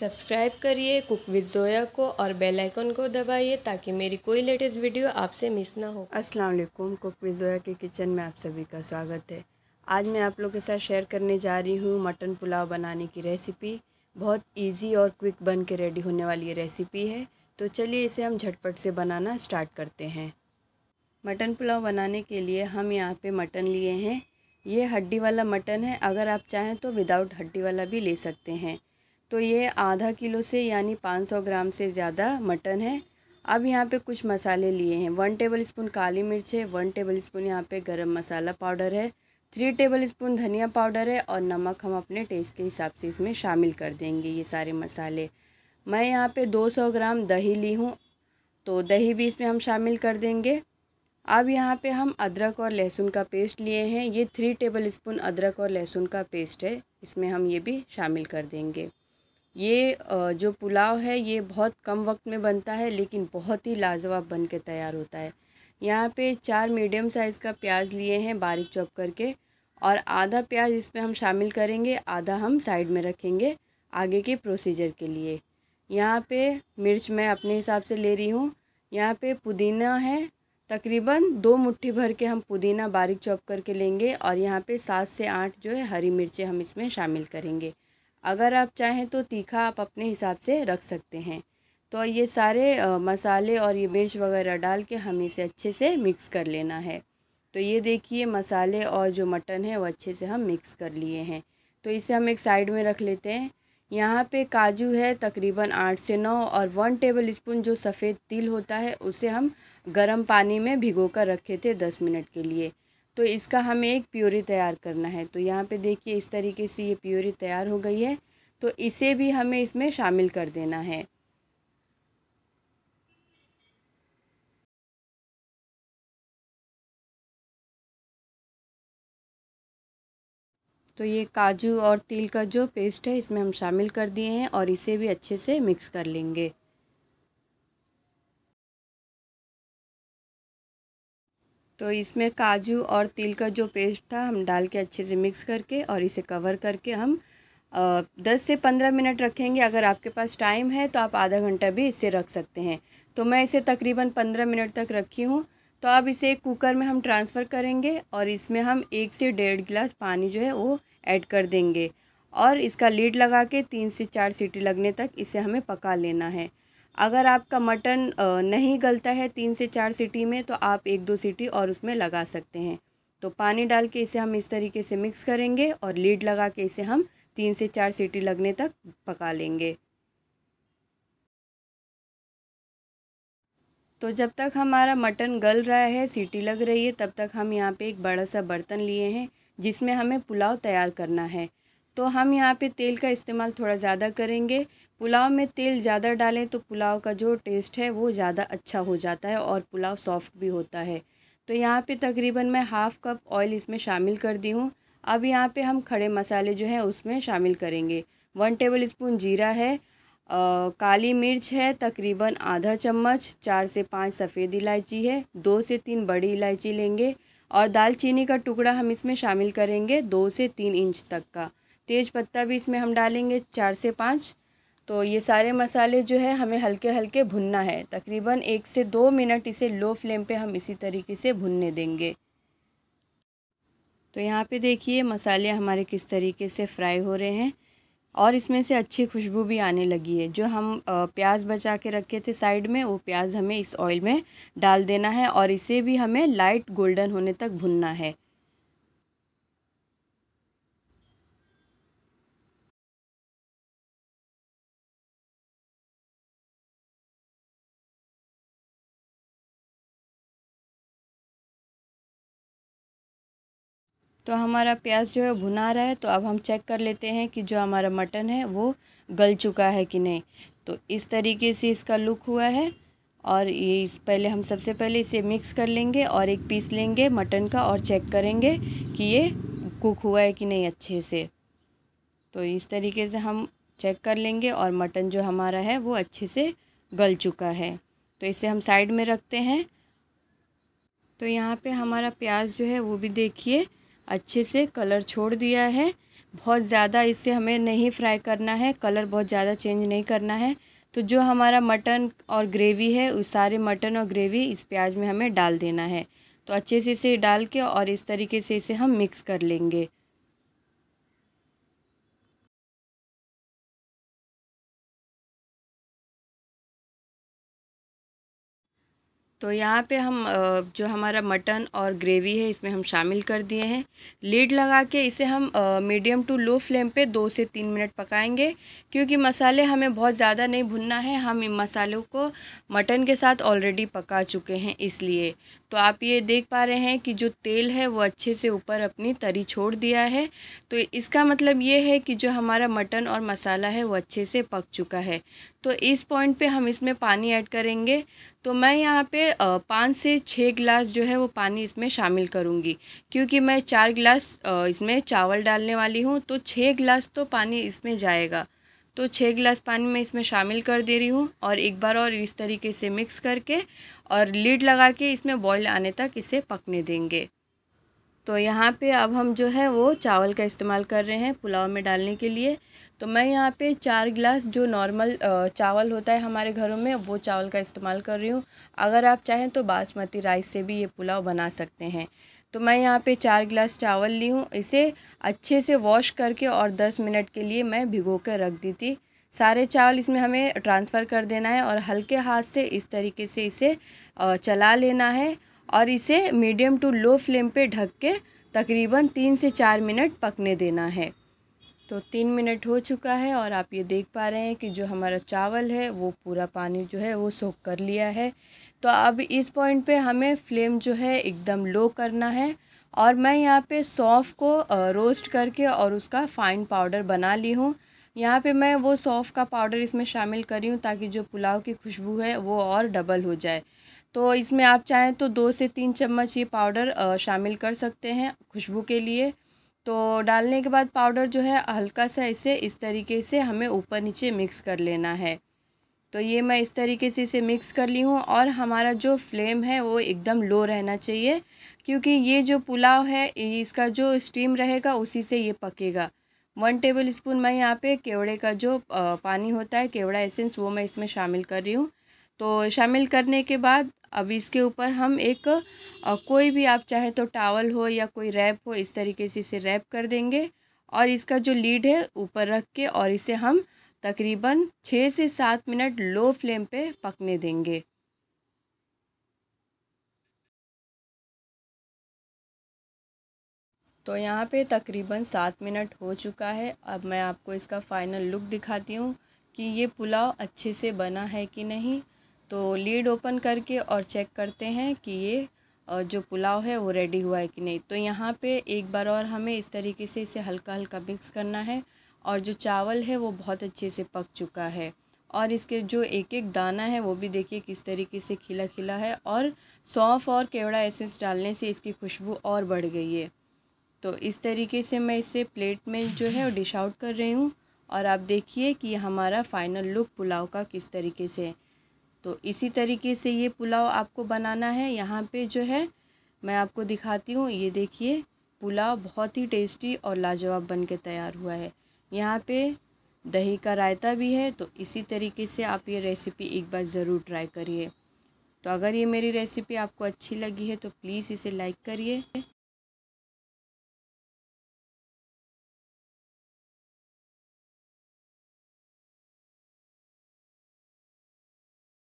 subscribe करिए cook with Zoya को और बेल आइकन को दबाइए ताकि मेरी कोई लेटेस्ट वीडियो आपसे मिस ना हो अस्सलाम वालेकुम कुक विद जोया के किचन में आप सभी का स्वागत है आज मैं आप लोग के साथ शेयर करने जा रही हूँ मटन पुलाव बनाने की रेसिपी बहुत इजी और क्विक बन के रेडी होने वाली ये रेसिपी है तो चलिए इसे हम झटपट से बनाना स्टार्ट करते हैं मटन पुलाव बनाने के लिए हम यहाँ पर मटन लिए हैं ये हड्डी वाला मटन है अगर आप चाहें तो विदाउट हड्डी वाला भी ले सकते हैं तो ये आधा किलो से यानी 500 ग्राम से ज़्यादा मटन है अब यहाँ पे कुछ मसाले लिए हैं वन टेबल स्पून काली मिर्च है वन टेबल स्पून यहाँ पे गरम मसाला पाउडर है थ्री टेबल स्पून धनिया पाउडर है और नमक हम अपने टेस्ट के हिसाब से इसमें शामिल कर देंगे ये सारे मसाले मैं यहाँ पे 200 ग्राम दही ली हूँ तो दही भी इसमें हम शामिल कर देंगे अब यहाँ पे हम अदरक और लहसुन का पेस्ट लिए हैं ये थ्री टेबल स्पून अदरक और लहसुन का पेस्ट है इसमें हम ये भी शामिल कर देंगे ये जो पुलाव है ये बहुत कम वक्त में बनता है लेकिन बहुत ही लाजवाब बन के तैयार होता है यहाँ पे चार मीडियम साइज़ का प्याज लिए हैं बारीक चॉप करके और आधा प्याज इसमें हम शामिल करेंगे आधा हम साइड में रखेंगे आगे के प्रोसीजर के लिए यहाँ पे मिर्च मैं अपने हिसाब से ले रही हूँ यहाँ पे पुदीना है तकरीबन दो मुट्ठी भर के हम पुदीना बारीक चॉप करके लेंगे और यहाँ पे सात से आठ जो है हरी मिर्चें हम इसमें शामिल करेंगे अगर आप चाहें तो तीखा आप अपने हिसाब से रख सकते हैं तो ये सारे मसाले और ये मिर्च वगैरह डाल के हमें इसे अच्छे से मिक्स कर लेना है तो ये देखिए मसाले और जो मटन है वो अच्छे से हम मिक्स कर लिए हैं तो इसे हम एक साइड में रख लेते हैं यहाँ पे काजू है तकरीबन आठ से नौ और वन टेबल स्पून जो सफ़ेद तिल होता है उसे हम गर्म पानी में भिगो कर रखे थे दस मिनट के लिए तो इसका हमें एक प्योरी तैयार करना है तो यहाँ पे देखिए इस तरीके से ये प्योरी तैयार हो गई है तो इसे भी हमें इसमें शामिल कर देना है तो ये काजू और तिल का जो पेस्ट है इसमें हम शामिल कर दिए हैं और इसे भी अच्छे से मिक्स कर लेंगे तो इसमें काजू और तिल का जो पेस्ट था हम डाल के अच्छे से मिक्स करके और इसे कवर करके हम दस से पंद्रह मिनट रखेंगे अगर आपके पास टाइम है तो आप आधा घंटा भी इसे रख सकते हैं तो मैं इसे तकरीबन पंद्रह मिनट तक रखी हूँ तो अब इसे कुकर में हम ट्रांसफ़र करेंगे और इसमें हम एक से डेढ़ गिलास पानी जो है वो ऐड कर देंगे और इसका लीड लगा के तीन से चार सीटी लगने तक इसे हमें पका लेना है अगर आपका मटन नहीं गलता है तीन से चार सीटी में तो आप एक दो सीटी और उसमें लगा सकते हैं तो पानी डाल के इसे हम इस तरीके से मिक्स करेंगे और लीड लगा के इसे हम तीन से चार सीटी लगने तक पका लेंगे तो जब तक हमारा मटन गल रहा है सीटी लग रही है तब तक हम यहाँ पे एक बड़ा सा बर्तन लिए हैं जिसमें हमें पुलाव तैयार करना है तो हम यहाँ पे तेल का इस्तेमाल थोड़ा ज़्यादा करेंगे पुलाव में तेल ज़्यादा डालें तो पुलाव का जो टेस्ट है वो ज़्यादा अच्छा हो जाता है और पुलाव सॉफ्ट भी होता है तो यहाँ पे तकरीबन मैं हाफ़ कप ऑयल इसमें शामिल कर दी हूँ अब यहाँ पे हम खड़े मसाले जो हैं उसमें शामिल करेंगे वन टेबल स्पून जीरा है आ, काली मिर्च है तकरीबन आधा चम्मच चार से पाँच सफ़ेद इलायची है दो से तीन बड़ी इलायची लेंगे और दालचीनी का टुकड़ा हम इसमें शामिल करेंगे दो से तीन इंच तक का तेज पत्ता भी इसमें हम डालेंगे चार से पाँच तो ये सारे मसाले जो है हमें हल्के हल्के भुनना है तकरीबन एक से दो मिनट इसे लो फ्लेम पे हम इसी तरीके से भुनने देंगे तो यहाँ पे देखिए मसाले हमारे किस तरीके से फ्राई हो रहे हैं और इसमें से अच्छी खुशबू भी आने लगी है जो हम प्याज बचा के रखे थे साइड में वो प्याज हमें इस ऑयल में डाल देना है और इसे भी हमें लाइट गोल्डन होने तक भुनना है तो हमारा प्याज जो है भुना रहा है तो अब हम चेक कर लेते हैं कि जो हमारा मटन है वो गल चुका है कि नहीं तो इस तरीके से इसका लुक हुआ है और ये इस पहले हम सबसे पहले इसे मिक्स कर लेंगे और एक पीस लेंगे मटन का और चेक करेंगे कि ये कुक हुआ है कि नहीं अच्छे से तो इस तरीके से हम चेक कर लेंगे और मटन जो हमारा है वो अच्छे से गल चुका है तो इसे हम साइड में रखते हैं तो यहाँ पे हमारा प्याज जो है वो भी देखिए अच्छे से कलर छोड़ दिया है बहुत ज़्यादा इसे हमें नहीं फ्राई करना है कलर बहुत ज़्यादा चेंज नहीं करना है तो जो हमारा मटन और ग्रेवी है उस सारे मटन और ग्रेवी इस प्याज में हमें डाल देना है तो अच्छे से इसे डाल के और इस तरीके से इसे हम मिक्स कर लेंगे तो यहाँ पे हम जो हमारा मटन और ग्रेवी है इसमें हम शामिल कर दिए हैं लीड लगा के इसे हम मीडियम टू लो फ्लेम पे दो से तीन मिनट पकाएंगे क्योंकि मसाले हमें बहुत ज़्यादा नहीं भुनना है हम इन मसालों को मटन के साथ ऑलरेडी पका चुके हैं इसलिए तो आप ये देख पा रहे हैं कि जो तेल है वो अच्छे से ऊपर अपनी तरी छोड़ दिया है तो इसका मतलब ये है कि जो हमारा मटन और मसाला है वो अच्छे से पक चुका है तो इस पॉइंट पे हम इसमें पानी ऐड करेंगे तो मैं यहाँ पे पाँच से छः गिलास जो है वो पानी इसमें शामिल करूँगी क्योंकि मैं चार गिलास इसमें चावल डालने वाली हूँ तो छः गिलास तो पानी इसमें जाएगा तो छः गिलास पानी मैं इसमें शामिल कर दे रही हूँ और एक बार और इस तरीके से मिक्स करके और लीड लगा के इसमें बॉयल आने तक इसे पकने देंगे तो यहाँ पे अब हम जो है वो चावल का इस्तेमाल कर रहे हैं पुलाव में डालने के लिए तो मैं यहाँ पे चार गिलास जो नॉर्मल चावल होता है हमारे घरों में वो चावल का इस्तेमाल कर रही हूँ अगर आप चाहें तो बासमती राइस से भी ये पुलाव बना सकते हैं तो मैं यहाँ पे चार गिलास चावल ली हूँ इसे अच्छे से वॉश करके और दस मिनट के लिए मैं भिगो कर रख दी थी सारे चावल इसमें हमें ट्रांसफ़र कर देना है और हल्के हाथ से इस तरीके से इसे चला लेना है और इसे मीडियम टू लो फ्लेम पे ढक के तकरीबन तीन से चार मिनट पकने देना है तो तीन मिनट हो चुका है और आप ये देख पा रहे हैं कि जो हमारा चावल है वो पूरा पानी जो है वो सोख कर लिया है तो अब इस पॉइंट पे हमें फ्लेम जो है एकदम लो करना है और मैं यहाँ पे सौंफ को रोस्ट करके और उसका फ़ाइन पाउडर बना ली हूँ यहाँ पे मैं वो सौंफ का पाउडर इसमें शामिल करी हूँ ताकि जो पुलाव की खुशबू है वो और डबल हो जाए तो इसमें आप चाहें तो दो से तीन चम्मच ये पाउडर शामिल कर सकते हैं खुशबू के लिए तो डालने के बाद पाउडर जो है हल्का सा इसे इस तरीके से हमें ऊपर नीचे मिक्स कर लेना है तो ये मैं इस तरीके से इसे मिक्स कर ली हूँ और हमारा जो फ्लेम है वो एकदम लो रहना चाहिए क्योंकि ये जो पुलाव है इसका जो स्टीम रहेगा उसी से ये पकेगा वन टेबल स्पून मैं यहाँ पे केवड़े का जो पानी होता है केवड़ा एसेंस वो मैं इसमें शामिल कर रही हूँ तो शामिल करने के बाद अब इसके ऊपर हम एक कोई भी आप चाहे तो टावल हो या कोई रैप हो इस तरीके से इसे रैप कर देंगे और इसका जो लीड है ऊपर रख के और इसे हम तकरीबन छः से सात मिनट लो फ्लेम पे पकने देंगे तो यहाँ पे तकरीबन सात मिनट हो चुका है अब मैं आपको इसका फ़ाइनल लुक दिखाती हूँ कि ये पुलाव अच्छे से बना है कि नहीं तो लीड ओपन करके और चेक करते हैं कि ये जो पुलाव है वो रेडी हुआ है कि नहीं तो यहाँ पे एक बार और हमें इस तरीके से इसे हल्का हल्का मिक्स करना है और जो चावल है वो बहुत अच्छे से पक चुका है और इसके जो एक एक दाना है वो भी देखिए किस तरीके से खिला खिला है और सौंफ और केवड़ा एसेंस डालने से इसकी खुशबू और बढ़ गई है तो इस तरीके से मैं इसे प्लेट में जो है डिश आउट कर रही हूँ और आप देखिए कि हमारा फ़ाइनल लुक पुलाव का किस तरीके से है तो इसी तरीके से ये पुलाव आपको बनाना है यहाँ पे जो है मैं आपको दिखाती हूँ ये देखिए पुलाव बहुत ही टेस्टी और लाजवाब बन के तैयार हुआ है यहाँ पे दही का रायता भी है तो इसी तरीके से आप ये रेसिपी एक बार ज़रूर ट्राई करिए तो अगर ये मेरी रेसिपी आपको अच्छी लगी है तो प्लीज़ इसे लाइक करिए